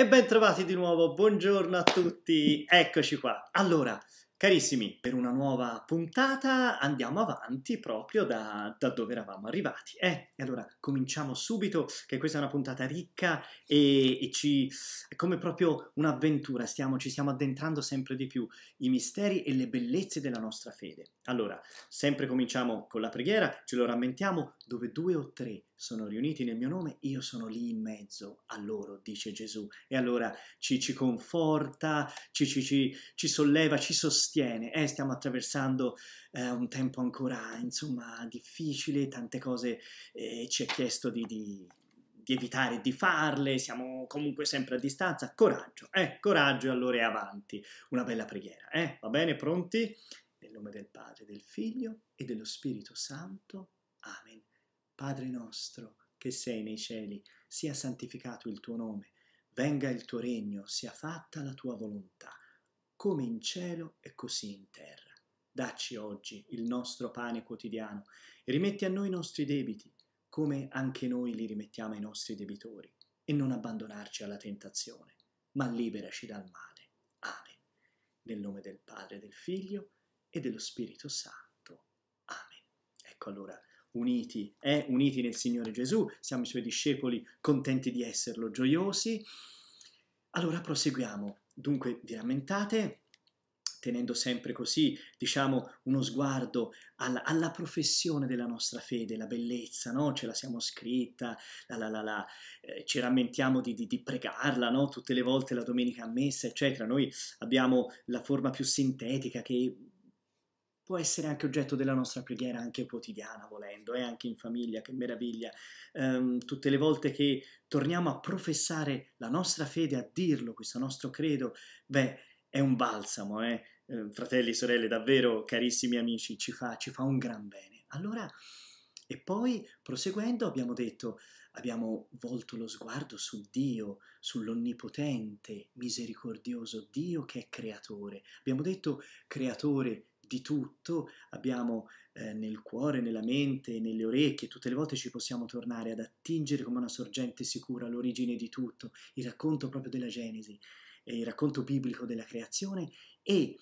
e ben trovati di nuovo, buongiorno a tutti, eccoci qua. Allora, carissimi, per una nuova puntata andiamo avanti proprio da, da dove eravamo arrivati. Eh, e allora cominciamo subito, che questa è una puntata ricca e, e ci, è come proprio un'avventura, stiamo, ci stiamo addentrando sempre di più i misteri e le bellezze della nostra fede. Allora, sempre cominciamo con la preghiera, ce lo rammentiamo, dove due o tre sono riuniti nel mio nome, io sono lì in mezzo a loro, dice Gesù. E allora ci, ci conforta, ci, ci, ci, solleva, ci sostiene. Eh, stiamo attraversando eh, un tempo ancora, insomma, difficile, tante cose eh, ci è chiesto di, di, di, evitare di farle, siamo comunque sempre a distanza. Coraggio, eh, coraggio e allora è avanti. Una bella preghiera, eh? Va bene, pronti? Nel nome del Padre, del Figlio e dello Spirito Santo. Amen. Padre nostro, che sei nei cieli, sia santificato il tuo nome, venga il tuo regno, sia fatta la tua volontà, come in cielo e così in terra. Dacci oggi il nostro pane quotidiano e rimetti a noi i nostri debiti, come anche noi li rimettiamo ai nostri debitori, e non abbandonarci alla tentazione, ma liberaci dal male. Amen. Nel nome del Padre, del Figlio e dello Spirito Santo. Amen. Ecco allora uniti, è eh, uniti nel Signore Gesù, siamo i suoi discepoli contenti di esserlo, gioiosi. Allora proseguiamo. Dunque vi rammentate, tenendo sempre così, diciamo, uno sguardo alla, alla professione della nostra fede, la bellezza, no? Ce la siamo scritta, la, la, la, eh, ci rammentiamo di, di, di pregarla, no? Tutte le volte la domenica a messa, eccetera. Noi abbiamo la forma più sintetica che può essere anche oggetto della nostra preghiera, anche quotidiana, volendo, e eh, anche in famiglia, che meraviglia. Um, tutte le volte che torniamo a professare la nostra fede, a dirlo, questo nostro credo, beh, è un balsamo, eh? Ehm, fratelli, sorelle, davvero, carissimi amici, ci fa, ci fa un gran bene. Allora, e poi, proseguendo, abbiamo detto, abbiamo volto lo sguardo su Dio, sull'onnipotente, misericordioso Dio che è creatore. Abbiamo detto creatore di tutto, abbiamo eh, nel cuore, nella mente, nelle orecchie, tutte le volte ci possiamo tornare ad attingere come una sorgente sicura l'origine di tutto, il racconto proprio della Genesi, eh, il racconto biblico della creazione e,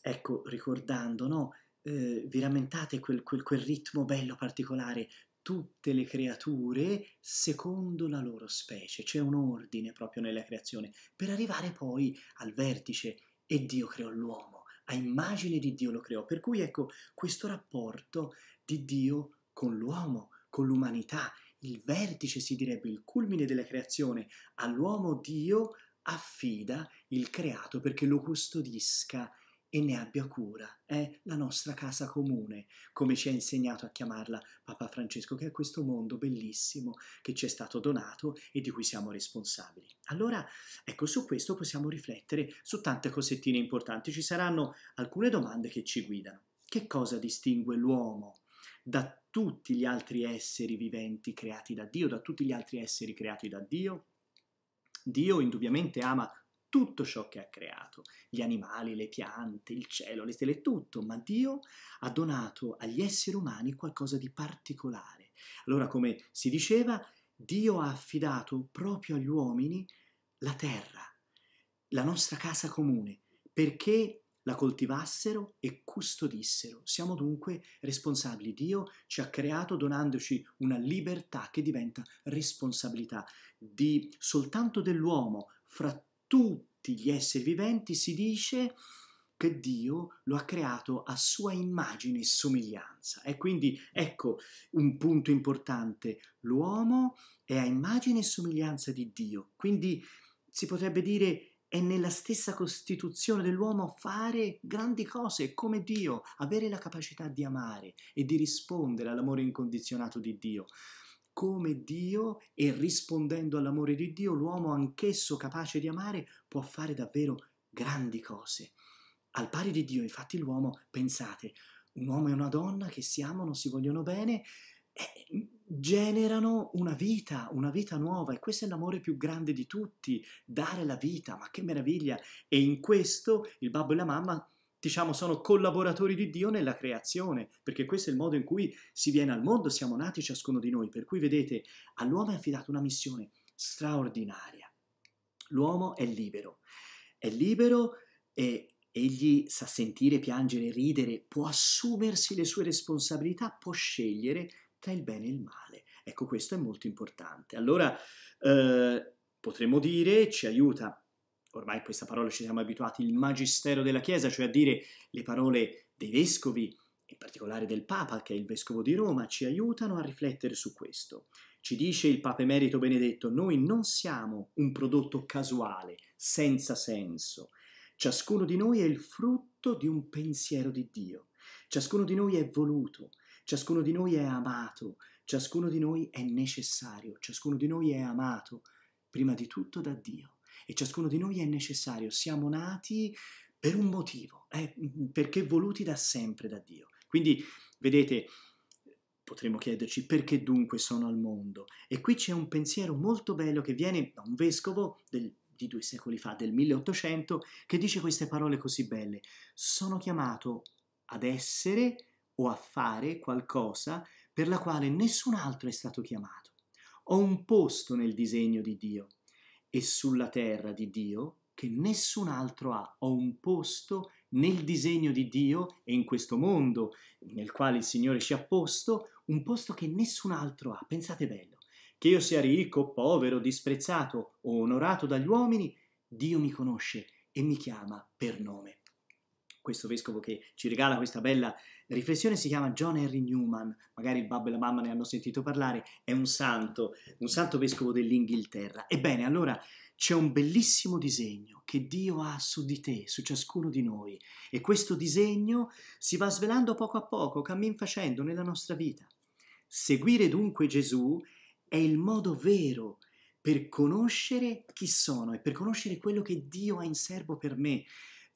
ecco, ricordando, no, eh, vi rammentate quel, quel, quel ritmo bello particolare, tutte le creature secondo la loro specie, c'è un ordine proprio nella creazione, per arrivare poi al vertice e Dio creò l'uomo a immagine di Dio lo creò. Per cui ecco questo rapporto di Dio con l'uomo, con l'umanità, il vertice si direbbe, il culmine della creazione, all'uomo Dio affida il creato perché lo custodisca e ne abbia cura, è la nostra casa comune, come ci ha insegnato a chiamarla Papa Francesco, che è questo mondo bellissimo che ci è stato donato e di cui siamo responsabili. Allora, ecco, su questo possiamo riflettere su tante cosettine importanti, ci saranno alcune domande che ci guidano. Che cosa distingue l'uomo da tutti gli altri esseri viventi creati da Dio, da tutti gli altri esseri creati da Dio? Dio indubbiamente ama tutto ciò che ha creato, gli animali, le piante, il cielo, le stelle, tutto, ma Dio ha donato agli esseri umani qualcosa di particolare. Allora, come si diceva, Dio ha affidato proprio agli uomini la terra, la nostra casa comune, perché la coltivassero e custodissero. Siamo dunque responsabili. Dio ci ha creato donandoci una libertà che diventa responsabilità di soltanto dell'uomo fra tutti gli esseri viventi si dice che Dio lo ha creato a sua immagine e somiglianza. E quindi ecco un punto importante, l'uomo è a immagine e somiglianza di Dio, quindi si potrebbe dire è nella stessa costituzione dell'uomo fare grandi cose come Dio, avere la capacità di amare e di rispondere all'amore incondizionato di Dio come Dio e rispondendo all'amore di Dio, l'uomo anch'esso capace di amare può fare davvero grandi cose. Al pari di Dio, infatti, l'uomo, pensate, un uomo e una donna che si amano, si vogliono bene, eh, generano una vita, una vita nuova e questo è l'amore più grande di tutti, dare la vita, ma che meraviglia! E in questo il babbo e la mamma diciamo, sono collaboratori di Dio nella creazione, perché questo è il modo in cui si viene al mondo, siamo nati ciascuno di noi, per cui vedete, all'uomo è affidata una missione straordinaria. L'uomo è libero, è libero e egli sa sentire, piangere, ridere, può assumersi le sue responsabilità, può scegliere tra il bene e il male. Ecco, questo è molto importante. Allora, eh, potremmo dire, ci aiuta ormai questa parola ci siamo abituati, il magistero della Chiesa, cioè a dire le parole dei vescovi, in particolare del Papa, che è il vescovo di Roma, ci aiutano a riflettere su questo. Ci dice il Papa Emerito Benedetto, noi non siamo un prodotto casuale, senza senso. Ciascuno di noi è il frutto di un pensiero di Dio. Ciascuno di noi è voluto, ciascuno di noi è amato, ciascuno di noi è necessario, ciascuno di noi è amato, prima di tutto da Dio e ciascuno di noi è necessario, siamo nati per un motivo, eh, perché voluti da sempre da Dio. Quindi, vedete, potremmo chiederci perché dunque sono al mondo. E qui c'è un pensiero molto bello che viene da un vescovo del, di due secoli fa, del 1800, che dice queste parole così belle. Sono chiamato ad essere o a fare qualcosa per la quale nessun altro è stato chiamato. Ho un posto nel disegno di Dio e sulla terra di Dio che nessun altro ha. Ho un posto nel disegno di Dio e in questo mondo nel quale il Signore ci ha posto, un posto che nessun altro ha. Pensate bello, che io sia ricco, povero, disprezzato o onorato dagli uomini, Dio mi conosce e mi chiama per nome questo vescovo che ci regala questa bella riflessione si chiama John Henry Newman, magari il babbo e la mamma ne hanno sentito parlare, è un santo, un santo vescovo dell'Inghilterra. Ebbene, allora c'è un bellissimo disegno che Dio ha su di te, su ciascuno di noi, e questo disegno si va svelando poco a poco, cammin facendo nella nostra vita. Seguire dunque Gesù è il modo vero per conoscere chi sono e per conoscere quello che Dio ha in serbo per me,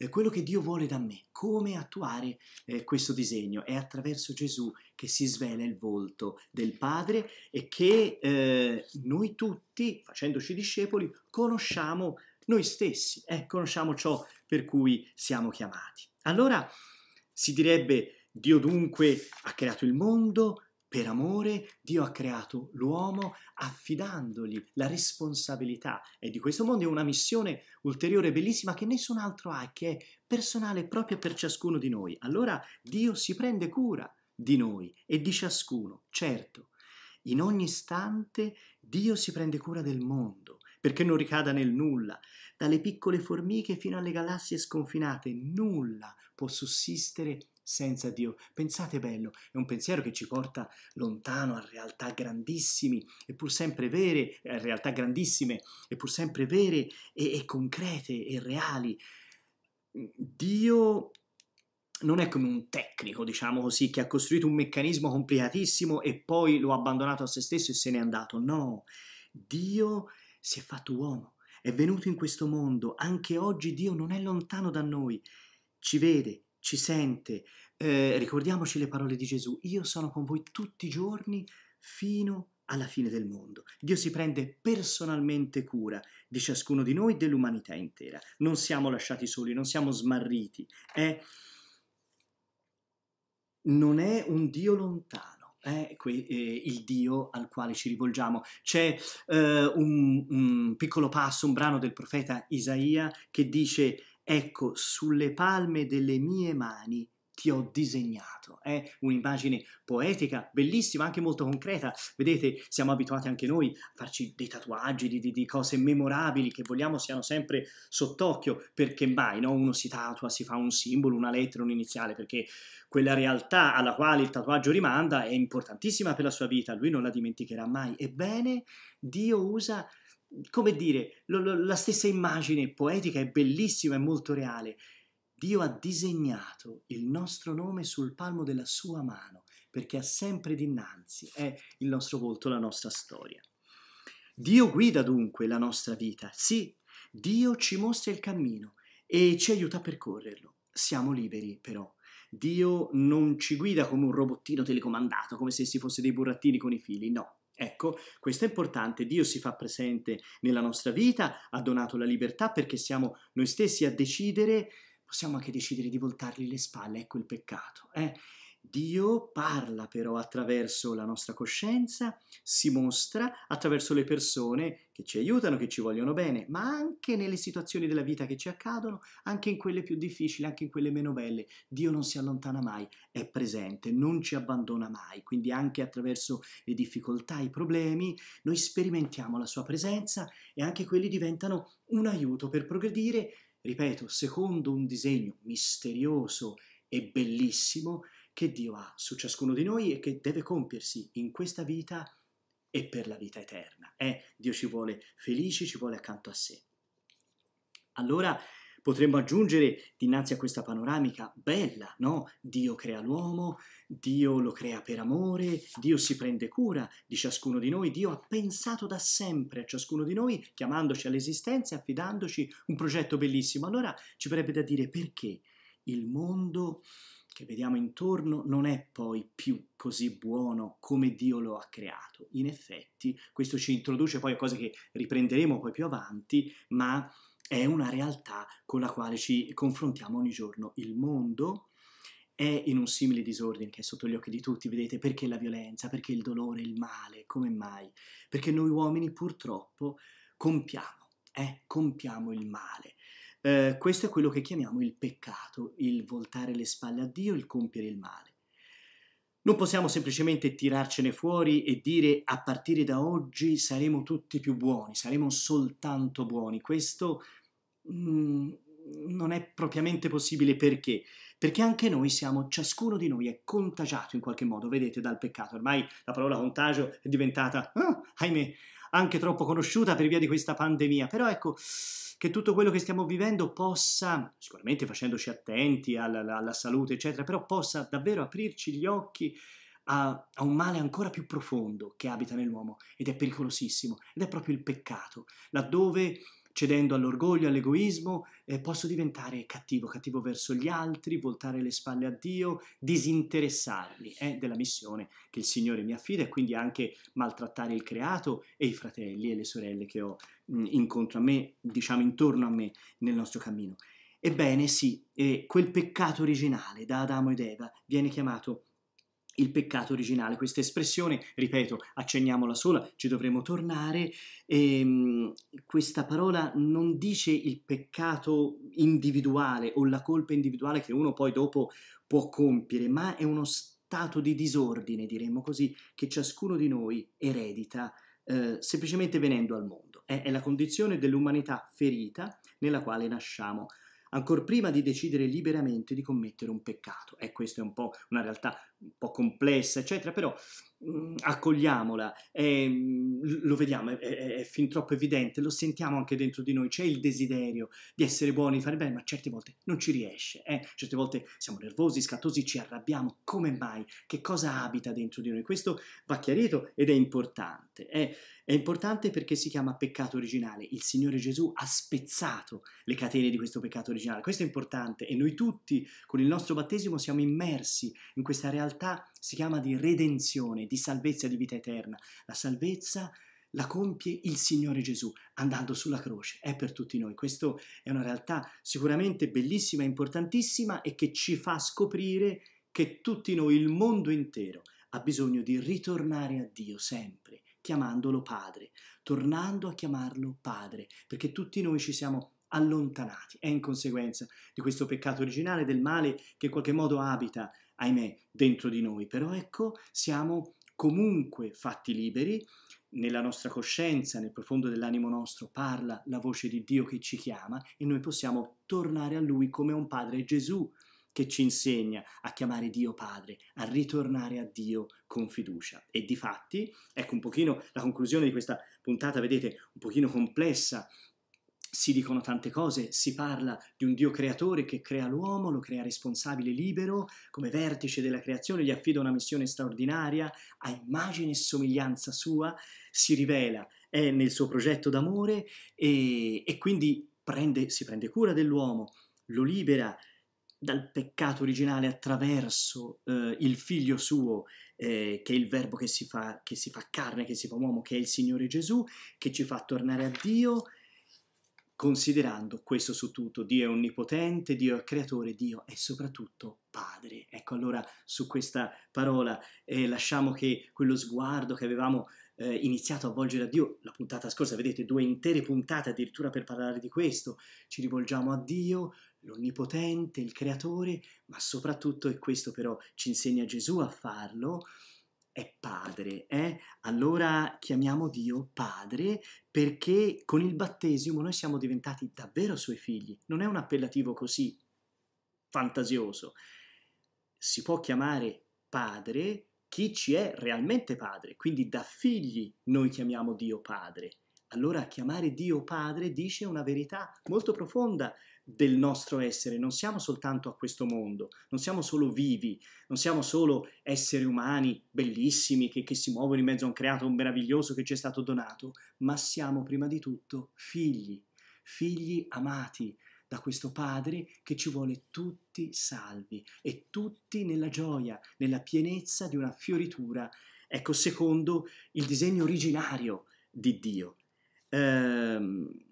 quello che Dio vuole da me, come attuare eh, questo disegno. È attraverso Gesù che si svela il volto del Padre e che eh, noi tutti, facendoci discepoli, conosciamo noi stessi, eh, conosciamo ciò per cui siamo chiamati. Allora si direbbe Dio dunque ha creato il mondo, per amore Dio ha creato l'uomo affidandogli la responsabilità e di questo mondo è una missione ulteriore bellissima che nessun altro ha, che è personale proprio per ciascuno di noi. Allora Dio si prende cura di noi e di ciascuno, certo. In ogni istante Dio si prende cura del mondo, perché non ricada nel nulla. Dalle piccole formiche fino alle galassie sconfinate, nulla può sussistere senza Dio. Pensate bello, è un pensiero che ci porta lontano a realtà grandissime, e pur sempre vere, realtà grandissime, e pur sempre vere e, e concrete e reali. Dio non è come un tecnico, diciamo così, che ha costruito un meccanismo complicatissimo e poi lo ha abbandonato a se stesso e se n'è andato. No, Dio si è fatto uomo, è venuto in questo mondo, anche oggi Dio non è lontano da noi, ci vede, ci sente. Eh, ricordiamoci le parole di Gesù, io sono con voi tutti i giorni fino alla fine del mondo. Dio si prende personalmente cura di ciascuno di noi, dell'umanità intera. Non siamo lasciati soli, non siamo smarriti. È... Non è un Dio lontano. Eh, que- eh, il Dio al quale ci rivolgiamo. C'è eh, un, un, piccolo passo, un brano del profeta Isaia che dice ecco sulle palme delle mie mani ti ho disegnato. È eh? un'immagine poetica, bellissima, anche molto concreta. Vedete, siamo abituati anche noi a farci dei tatuaggi, di, di cose memorabili che vogliamo siano sempre sott'occhio, perché mai no? uno si tatua, si fa un simbolo, una lettera, un iniziale, perché quella realtà alla quale il tatuaggio rimanda è importantissima per la sua vita, lui non la dimenticherà mai. Ebbene, Dio usa come dire, lo, lo, la stessa immagine poetica, è bellissima, è molto reale. Dio ha disegnato il nostro nome sul palmo della sua mano, perché ha sempre dinanzi, è il nostro volto, la nostra storia. Dio guida dunque la nostra vita, sì, Dio ci mostra il cammino e ci aiuta a percorrerlo. Siamo liberi però. Dio non ci guida come un robottino telecomandato, come se si fosse dei burattini con i fili, no. Ecco, questo è importante, Dio si fa presente nella nostra vita, ha donato la libertà perché siamo noi stessi a decidere, possiamo anche decidere di voltargli le spalle, ecco il peccato. Eh? Dio parla però attraverso la nostra coscienza, si mostra attraverso le persone che ci aiutano, che ci vogliono bene, ma anche nelle situazioni della vita che ci accadono, anche in quelle più difficili, anche in quelle meno belle. Dio non si allontana mai, è presente, non ci abbandona mai, quindi anche attraverso le difficoltà, i problemi, noi sperimentiamo la sua presenza e anche quelli diventano un aiuto per progredire, ripeto, secondo un disegno misterioso e bellissimo che Dio ha su ciascuno di noi e che deve compiersi in questa vita e per la vita eterna. Eh, Dio ci vuole felici, ci vuole accanto a sé. Allora potremmo aggiungere dinanzi a questa panoramica bella, no? Dio crea l'uomo, Dio lo crea per amore, Dio si prende cura di ciascuno di noi, Dio ha pensato da sempre a ciascuno di noi, chiamandoci all'esistenza e affidandoci un progetto bellissimo. Allora ci verrebbe da dire perché il mondo che vediamo intorno non è poi più così buono come Dio lo ha creato. In effetti, questo ci introduce poi a cose che riprenderemo poi più avanti, ma è una realtà con la quale ci confrontiamo ogni giorno. Il mondo è in un simile disordine che è sotto gli occhi di tutti, vedete perché la violenza, perché il dolore, il male, come mai? Perché noi uomini purtroppo compiamo, eh, compiamo il male. Eh, questo è quello che chiamiamo il peccato, il voltare le spalle a Dio, il compiere il male. Non possiamo semplicemente tirarcene fuori e dire a partire da oggi saremo tutti più buoni, saremo soltanto buoni. Questo mh, mm, non è propriamente possibile perché? Perché anche noi siamo, ciascuno di noi è contagiato in qualche modo, vedete, dal peccato. Ormai la parola contagio è diventata, ah, ahimè, anche troppo conosciuta per via di questa pandemia. Però ecco, che tutto quello che stiamo vivendo possa, sicuramente facendoci attenti alla, alla, salute, eccetera, però possa davvero aprirci gli occhi a, a, un male ancora più profondo che abita nell'uomo ed è pericolosissimo ed è proprio il peccato, laddove Cedendo all'orgoglio, all'egoismo, eh, posso diventare cattivo, cattivo verso gli altri, voltare le spalle a Dio, disinteressarmi eh, della missione che il Signore mi affida e quindi anche maltrattare il creato e i fratelli e le sorelle che ho mh, mm, incontro a me, diciamo intorno a me nel nostro cammino. Ebbene sì, eh, quel peccato originale da Adamo ed Eva viene chiamato il peccato originale. Questa espressione, ripeto, accenniamola sola, ci dovremo tornare. E, ehm, questa parola non dice il peccato individuale o la colpa individuale che uno poi dopo può compiere, ma è uno stato di disordine, diremmo così, che ciascuno di noi eredita eh, semplicemente venendo al mondo. È, è la condizione dell'umanità ferita nella quale nasciamo ancora prima di decidere liberamente di commettere un peccato. E eh, questa è un po' una realtà un po' complessa, eccetera, però mh, mm, accogliamola, è, mm, lo vediamo, è, è, è, fin troppo evidente, lo sentiamo anche dentro di noi, c'è il desiderio di essere buoni, di fare bene, ma certe volte non ci riesce, eh? certe volte siamo nervosi, scattosi, ci arrabbiamo, come mai? Che cosa abita dentro di noi? Questo va chiarito ed è importante, eh? è importante perché si chiama peccato originale, il Signore Gesù ha spezzato le catene di questo peccato originale, questo è importante e noi tutti con il nostro battesimo siamo immersi in questa realtà realtà si chiama di redenzione, di salvezza di vita eterna. La salvezza la compie il Signore Gesù andando sulla croce, è per tutti noi. Questa è una realtà sicuramente bellissima, importantissima e che ci fa scoprire che tutti noi, il mondo intero, ha bisogno di ritornare a Dio sempre, chiamandolo Padre, tornando a chiamarlo Padre, perché tutti noi ci siamo allontanati. È in conseguenza di questo peccato originale, del male che in qualche modo abita ahimè, dentro di noi, però ecco, siamo comunque fatti liberi, nella nostra coscienza, nel profondo dell'animo nostro parla la voce di Dio che ci chiama e noi possiamo tornare a Lui come un Padre Gesù che ci insegna a chiamare Dio Padre, a ritornare a Dio con fiducia. E di fatti, ecco un pochino la conclusione di questa puntata, vedete, un pochino complessa, si dicono tante cose, si parla di un Dio creatore che crea l'uomo, lo crea responsabile libero, come vertice della creazione, gli affida una missione straordinaria, a immagine e somiglianza sua, si rivela, è nel suo progetto d'amore e, e quindi prende, si prende cura dell'uomo, lo libera dal peccato originale attraverso eh, il figlio suo, eh, che è il verbo che si, fa, che si fa carne, che si fa uomo, che è il Signore Gesù, che ci fa tornare a Dio considerando questo su tutto, Dio è onnipotente, Dio è creatore, Dio è soprattutto Padre. Ecco allora su questa parola eh, lasciamo che quello sguardo che avevamo eh, iniziato a volgere a Dio, la puntata scorsa, vedete, due intere puntate addirittura per parlare di questo, ci rivolgiamo a Dio, l'onnipotente, il creatore, ma soprattutto, e questo però ci insegna Gesù a farlo, è padre, eh? allora chiamiamo Dio padre perché con il battesimo noi siamo diventati davvero suoi figli, non è un appellativo così fantasioso, si può chiamare padre chi ci è realmente padre, quindi da figli noi chiamiamo Dio padre. Allora chiamare Dio padre dice una verità molto profonda del nostro essere, non siamo soltanto a questo mondo, non siamo solo vivi, non siamo solo esseri umani bellissimi che, che si muovono in mezzo a un creato meraviglioso che ci è stato donato, ma siamo prima di tutto figli, figli amati da questo Padre che ci vuole tutti salvi e tutti nella gioia, nella pienezza di una fioritura, ecco, secondo il disegno originario di Dio. Ehm,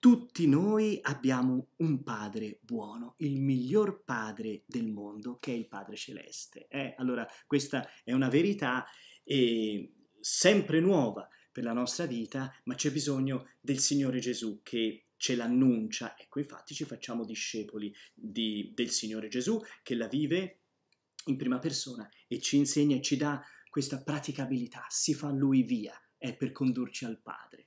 tutti noi abbiamo un padre buono, il miglior padre del mondo, che è il Padre Celeste. Eh, allora, questa è una verità eh, sempre nuova per la nostra vita, ma c'è bisogno del Signore Gesù che ce l'annuncia. Ecco, infatti ci facciamo discepoli di, del Signore Gesù che la vive in prima persona e ci insegna e ci dà questa praticabilità, si fa lui via, è per condurci al Padre.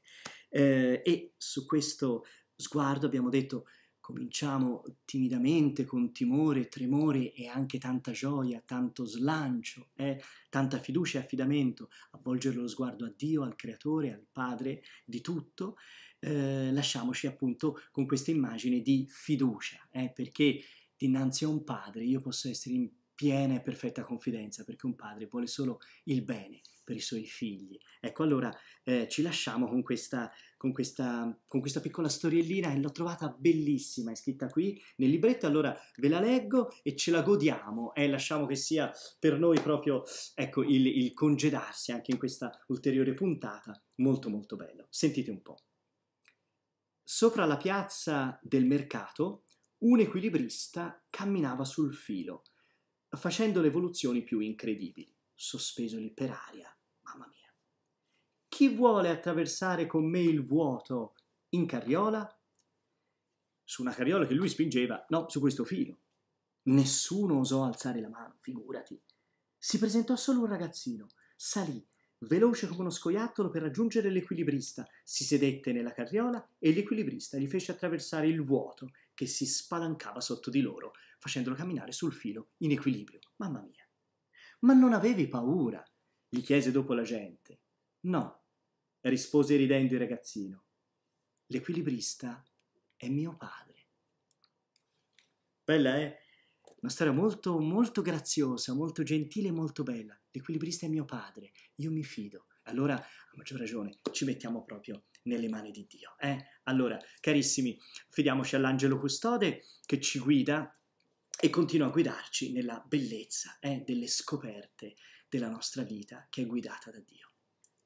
Eh, e su questo sguardo abbiamo detto cominciamo timidamente con timore, tremore e anche tanta gioia, tanto slancio, eh, tanta fiducia e affidamento, avvolgere lo sguardo a Dio, al Creatore, al Padre di tutto, eh, lasciamoci appunto con questa immagine di fiducia, eh, perché dinanzi a un Padre io posso essere in piena e perfetta confidenza, perché un Padre vuole solo il bene per i suoi figli. Ecco, allora eh, ci lasciamo con questa, con, questa, con questa piccola storiellina e l'ho trovata bellissima, è scritta qui nel libretto, allora ve la leggo e ce la godiamo e eh, lasciamo che sia per noi proprio ecco, il, il congedarsi anche in questa ulteriore puntata, molto molto bello. Sentite un po'. Sopra la piazza del mercato un equilibrista camminava sul filo, facendo le evoluzioni più incredibili sospeso lì per aria. Mamma mia. Chi vuole attraversare con me il vuoto in carriola? Su una carriola che lui spingeva, no, su questo filo. Nessuno osò alzare la mano, figurati. Si presentò solo un ragazzino. Salì, veloce come uno scoiattolo per raggiungere l'equilibrista. Si sedette nella carriola e l'equilibrista gli fece attraversare il vuoto che si spalancava sotto di loro, facendolo camminare sul filo in equilibrio. Mamma mia. Ma non avevi paura? gli chiese dopo la gente. No, rispose ridendo il ragazzino. L'equilibrista è mio padre. Bella, eh? Una storia molto, molto graziosa, molto gentile e molto bella. L'equilibrista è mio padre, io mi fido. Allora, a maggior ragione, ci mettiamo proprio nelle mani di Dio. Eh? Allora, carissimi, fidiamoci all'angelo custode che ci guida e continua a guidarci nella bellezza eh, delle scoperte della nostra vita che è guidata da Dio.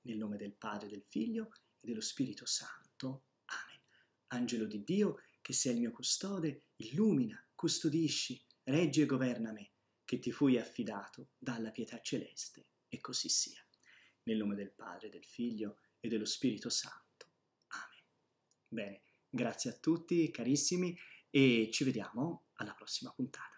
Nel nome del Padre, del Figlio e dello Spirito Santo. Amen. Angelo di Dio, che sei il mio custode, illumina, custodisci, regge e governa me, che ti fui affidato dalla pietà celeste, e così sia. Nel nome del Padre, del Figlio e dello Spirito Santo. Amen. Bene, grazie a tutti carissimi e ci vediamo alla prossima puntata.